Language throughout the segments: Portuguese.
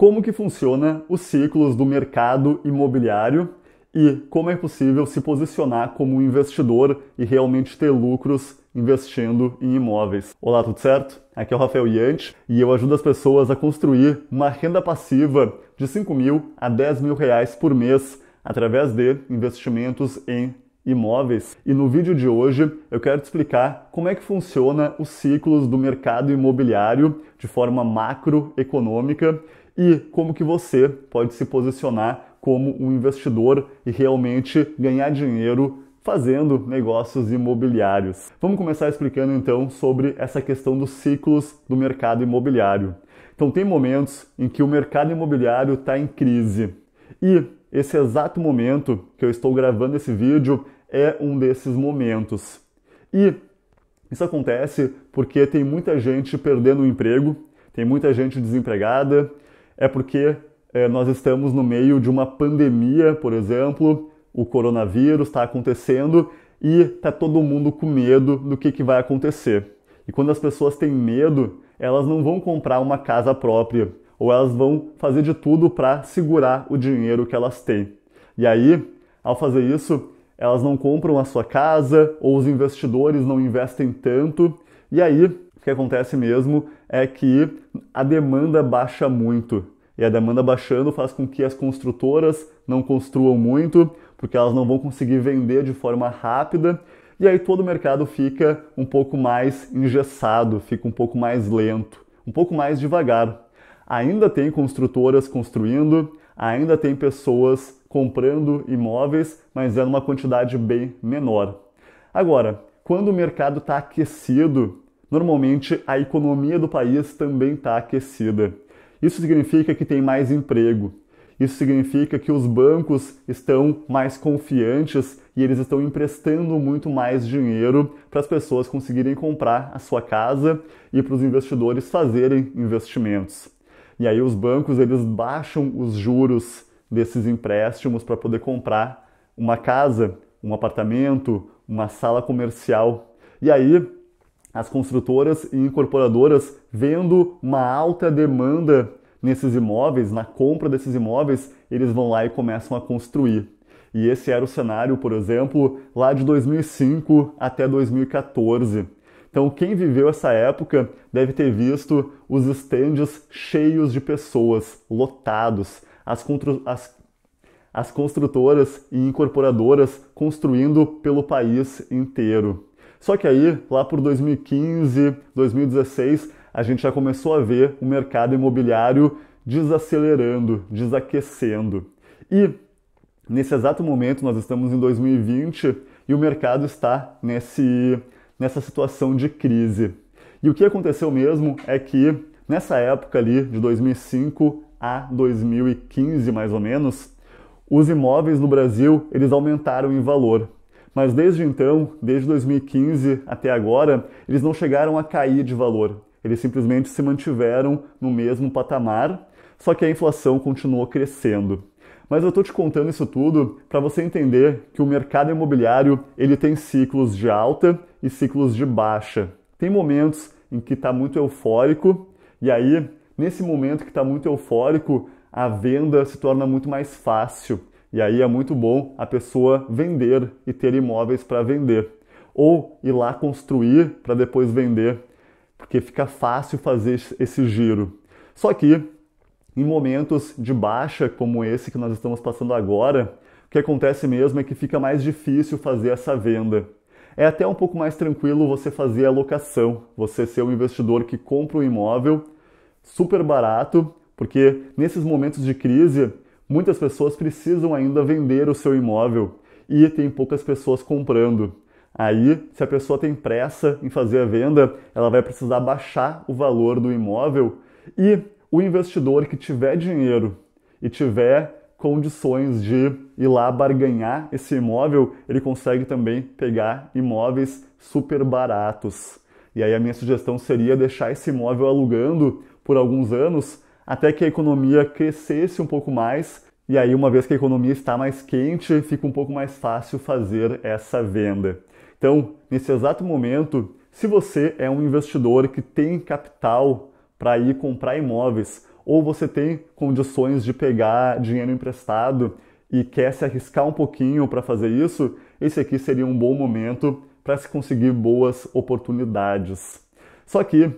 como que funciona os ciclos do mercado imobiliário e como é possível se posicionar como investidor e realmente ter lucros investindo em imóveis. Olá, tudo certo? Aqui é o Rafael Yante e eu ajudo as pessoas a construir uma renda passiva de 5 mil a 10 mil reais por mês através de investimentos em imóveis. E no vídeo de hoje eu quero te explicar como é que funciona os ciclos do mercado imobiliário de forma macroeconômica e como que você pode se posicionar como um investidor e realmente ganhar dinheiro fazendo negócios imobiliários. Vamos começar explicando então sobre essa questão dos ciclos do mercado imobiliário. Então tem momentos em que o mercado imobiliário está em crise e esse exato momento que eu estou gravando esse vídeo é um desses momentos. E isso acontece porque tem muita gente perdendo o emprego, tem muita gente desempregada, é porque é, nós estamos no meio de uma pandemia, por exemplo, o coronavírus está acontecendo e está todo mundo com medo do que, que vai acontecer. E quando as pessoas têm medo, elas não vão comprar uma casa própria ou elas vão fazer de tudo para segurar o dinheiro que elas têm. E aí, ao fazer isso, elas não compram a sua casa ou os investidores não investem tanto. E aí, o que acontece mesmo é que a demanda baixa muito. E a demanda baixando faz com que as construtoras não construam muito, porque elas não vão conseguir vender de forma rápida. E aí todo o mercado fica um pouco mais engessado, fica um pouco mais lento, um pouco mais devagar. Ainda tem construtoras construindo, ainda tem pessoas comprando imóveis, mas é numa quantidade bem menor. Agora, quando o mercado está aquecido, normalmente a economia do país também está aquecida. Isso significa que tem mais emprego. Isso significa que os bancos estão mais confiantes e eles estão emprestando muito mais dinheiro para as pessoas conseguirem comprar a sua casa e para os investidores fazerem investimentos. E aí os bancos eles baixam os juros desses empréstimos para poder comprar uma casa, um apartamento, uma sala comercial. E aí as construtoras e incorporadoras vendo uma alta demanda nesses imóveis, na compra desses imóveis, eles vão lá e começam a construir. E esse era o cenário, por exemplo, lá de 2005 até 2014. Então, quem viveu essa época deve ter visto os estandes cheios de pessoas, lotados, as, as, as construtoras e incorporadoras construindo pelo país inteiro. Só que aí, lá por 2015, 2016, a gente já começou a ver o mercado imobiliário desacelerando, desaquecendo. E nesse exato momento, nós estamos em 2020 e o mercado está nesse, nessa situação de crise. E o que aconteceu mesmo é que nessa época ali, de 2005 a 2015 mais ou menos, os imóveis no Brasil eles aumentaram em valor. Mas desde então, desde 2015 até agora, eles não chegaram a cair de valor. Eles simplesmente se mantiveram no mesmo patamar, só que a inflação continuou crescendo. Mas eu estou te contando isso tudo para você entender que o mercado imobiliário ele tem ciclos de alta e ciclos de baixa. Tem momentos em que está muito eufórico e aí nesse momento que está muito eufórico a venda se torna muito mais fácil. E aí é muito bom a pessoa vender e ter imóveis para vender. Ou ir lá construir para depois vender, porque fica fácil fazer esse giro. Só que em momentos de baixa como esse que nós estamos passando agora, o que acontece mesmo é que fica mais difícil fazer essa venda. É até um pouco mais tranquilo você fazer a locação, você ser um investidor que compra um imóvel super barato, porque nesses momentos de crise Muitas pessoas precisam ainda vender o seu imóvel e tem poucas pessoas comprando. Aí, se a pessoa tem pressa em fazer a venda, ela vai precisar baixar o valor do imóvel e o investidor que tiver dinheiro e tiver condições de ir lá barganhar esse imóvel, ele consegue também pegar imóveis super baratos. E aí a minha sugestão seria deixar esse imóvel alugando por alguns anos até que a economia crescesse um pouco mais. E aí, uma vez que a economia está mais quente, fica um pouco mais fácil fazer essa venda. Então, nesse exato momento, se você é um investidor que tem capital para ir comprar imóveis ou você tem condições de pegar dinheiro emprestado e quer se arriscar um pouquinho para fazer isso, esse aqui seria um bom momento para se conseguir boas oportunidades. Só que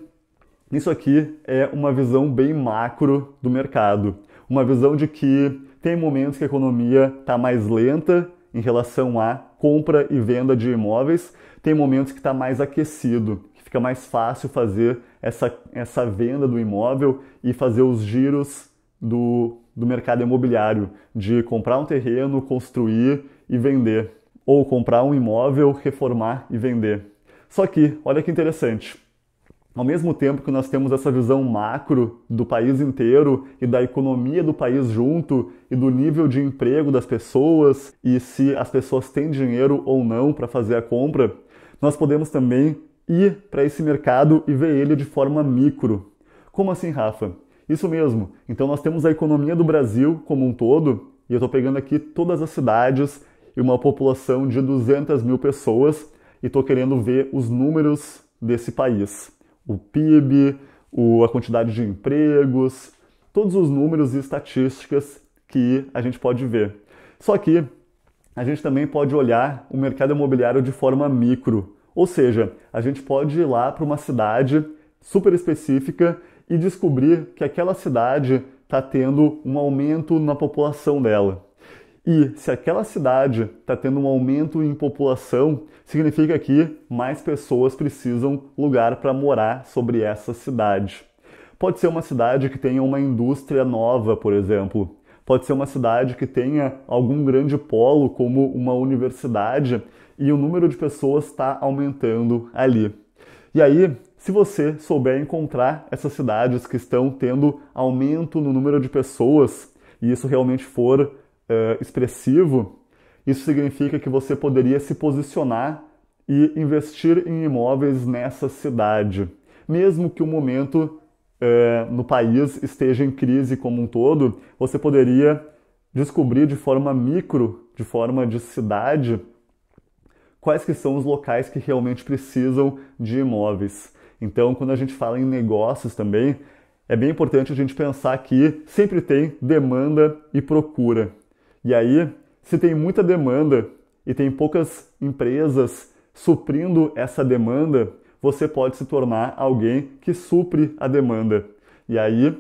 isso aqui é uma visão bem macro do mercado. Uma visão de que tem momentos que a economia está mais lenta em relação à compra e venda de imóveis, tem momentos que está mais aquecido, que fica mais fácil fazer essa, essa venda do imóvel e fazer os giros do, do mercado imobiliário, de comprar um terreno, construir e vender, ou comprar um imóvel, reformar e vender. Só que, olha que interessante, ao mesmo tempo que nós temos essa visão macro do país inteiro e da economia do país junto e do nível de emprego das pessoas e se as pessoas têm dinheiro ou não para fazer a compra, nós podemos também ir para esse mercado e ver ele de forma micro. Como assim, Rafa? Isso mesmo. Então nós temos a economia do Brasil como um todo, e eu estou pegando aqui todas as cidades e uma população de 200 mil pessoas, e estou querendo ver os números desse país o PIB, o, a quantidade de empregos, todos os números e estatísticas que a gente pode ver. Só que a gente também pode olhar o mercado imobiliário de forma micro, ou seja, a gente pode ir lá para uma cidade super específica e descobrir que aquela cidade está tendo um aumento na população dela. E se aquela cidade está tendo um aumento em população, significa que mais pessoas precisam lugar para morar sobre essa cidade. Pode ser uma cidade que tenha uma indústria nova, por exemplo. Pode ser uma cidade que tenha algum grande polo, como uma universidade, e o número de pessoas está aumentando ali. E aí, se você souber encontrar essas cidades que estão tendo aumento no número de pessoas, e isso realmente for é, expressivo, isso significa que você poderia se posicionar e investir em imóveis nessa cidade, mesmo que o momento é, no país esteja em crise como um todo, você poderia descobrir de forma micro, de forma de cidade, quais que são os locais que realmente precisam de imóveis. Então, quando a gente fala em negócios também, é bem importante a gente pensar que sempre tem demanda e procura. E aí, se tem muita demanda e tem poucas empresas suprindo essa demanda, você pode se tornar alguém que supre a demanda. E aí,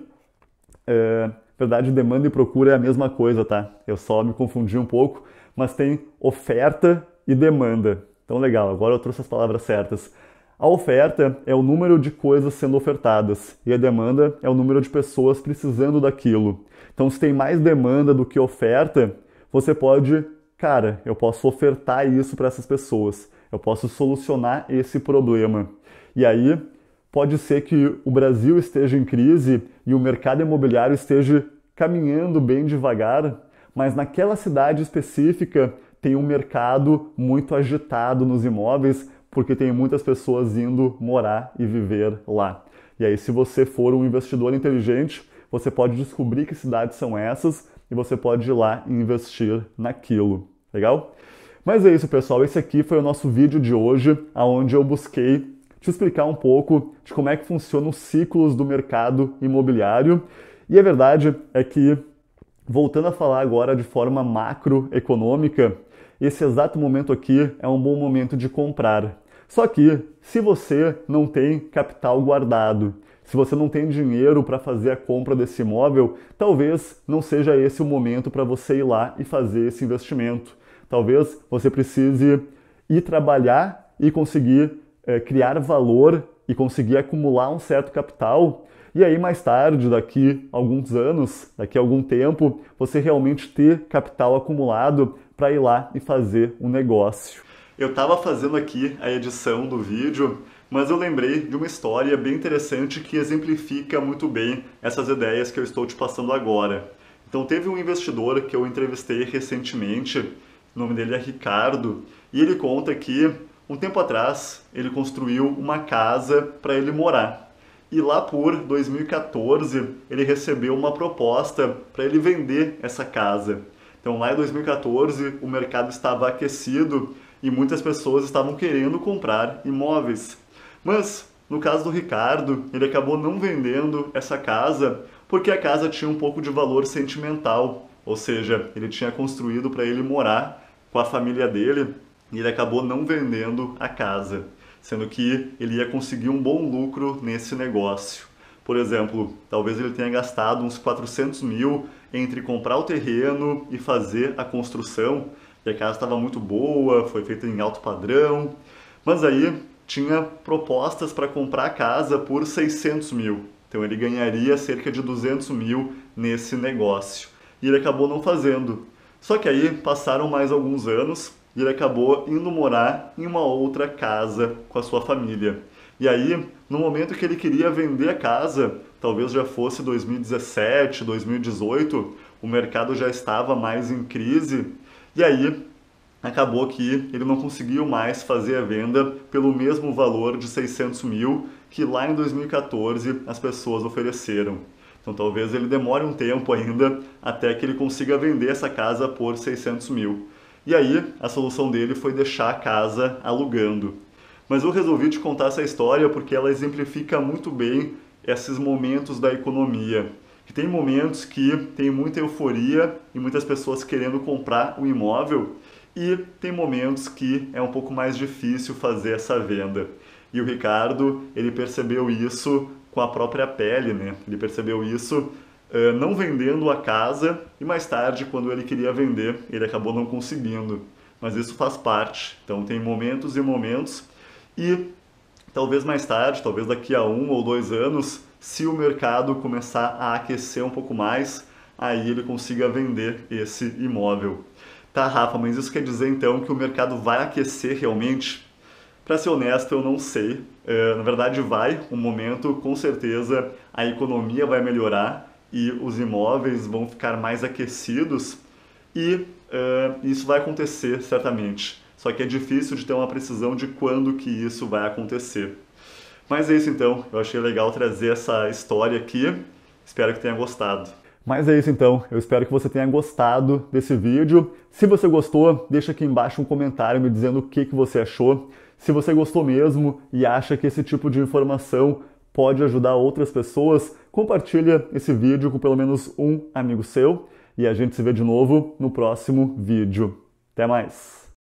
é, verdade, demanda e procura é a mesma coisa, tá? Eu só me confundi um pouco, mas tem oferta e demanda. Então, legal, agora eu trouxe as palavras certas. A oferta é o número de coisas sendo ofertadas e a demanda é o número de pessoas precisando daquilo. Então, se tem mais demanda do que oferta, você pode, cara, eu posso ofertar isso para essas pessoas, eu posso solucionar esse problema. E aí, pode ser que o Brasil esteja em crise e o mercado imobiliário esteja caminhando bem devagar, mas naquela cidade específica tem um mercado muito agitado nos imóveis, porque tem muitas pessoas indo morar e viver lá. E aí, se você for um investidor inteligente, você pode descobrir que cidades são essas e você pode ir lá e investir naquilo. Legal? Mas é isso, pessoal. Esse aqui foi o nosso vídeo de hoje, onde eu busquei te explicar um pouco de como é que funcionam os ciclos do mercado imobiliário. E a verdade é que, voltando a falar agora de forma macroeconômica, esse exato momento aqui é um bom momento de comprar. Só que se você não tem capital guardado, se você não tem dinheiro para fazer a compra desse imóvel, talvez não seja esse o momento para você ir lá e fazer esse investimento. Talvez você precise ir trabalhar e conseguir é, criar valor e conseguir acumular um certo capital. E aí, mais tarde, daqui alguns anos, daqui algum tempo, você realmente ter capital acumulado para ir lá e fazer um negócio. Eu estava fazendo aqui a edição do vídeo, mas eu lembrei de uma história bem interessante que exemplifica muito bem essas ideias que eu estou te passando agora. Então teve um investidor que eu entrevistei recentemente, o nome dele é Ricardo, e ele conta que um tempo atrás ele construiu uma casa para ele morar. E lá por 2014, ele recebeu uma proposta para ele vender essa casa. Então, lá em 2014, o mercado estava aquecido e muitas pessoas estavam querendo comprar imóveis. Mas, no caso do Ricardo, ele acabou não vendendo essa casa porque a casa tinha um pouco de valor sentimental, ou seja, ele tinha construído para ele morar com a família dele e ele acabou não vendendo a casa, sendo que ele ia conseguir um bom lucro nesse negócio. Por exemplo, talvez ele tenha gastado uns 400 mil entre comprar o terreno e fazer a construção, e a casa estava muito boa, foi feita em alto padrão. Mas aí tinha propostas para comprar a casa por 600 mil. Então ele ganharia cerca de 200 mil nesse negócio. E ele acabou não fazendo. Só que aí passaram mais alguns anos e ele acabou indo morar em uma outra casa com a sua família. E aí, no momento que ele queria vender a casa, talvez já fosse 2017, 2018, o mercado já estava mais em crise e aí acabou que ele não conseguiu mais fazer a venda pelo mesmo valor de 600 mil que lá em 2014 as pessoas ofereceram. Então talvez ele demore um tempo ainda até que ele consiga vender essa casa por 600 mil. E aí a solução dele foi deixar a casa alugando. Mas eu resolvi te contar essa história porque ela exemplifica muito bem esses momentos da economia que tem momentos que tem muita euforia e muitas pessoas querendo comprar o um imóvel e tem momentos que é um pouco mais difícil fazer essa venda. E o Ricardo, ele percebeu isso com a própria pele, né? Ele percebeu isso uh, não vendendo a casa e mais tarde, quando ele queria vender, ele acabou não conseguindo. Mas isso faz parte. Então tem momentos e momentos e talvez mais tarde, talvez daqui a um ou dois anos, se o mercado começar a aquecer um pouco mais, aí ele consiga vender esse imóvel. Tá, Rafa, mas isso quer dizer então que o mercado vai aquecer realmente? Para ser honesto, eu não sei. É, na verdade, vai um momento, com certeza a economia vai melhorar e os imóveis vão ficar mais aquecidos e é, isso vai acontecer certamente. Só que é difícil de ter uma precisão de quando que isso vai acontecer. Mas é isso então, eu achei legal trazer essa história aqui, espero que tenha gostado. Mas é isso então, eu espero que você tenha gostado desse vídeo. Se você gostou, deixa aqui embaixo um comentário me dizendo o que, que você achou. Se você gostou mesmo e acha que esse tipo de informação pode ajudar outras pessoas, compartilha esse vídeo com pelo menos um amigo seu e a gente se vê de novo no próximo vídeo. Até mais!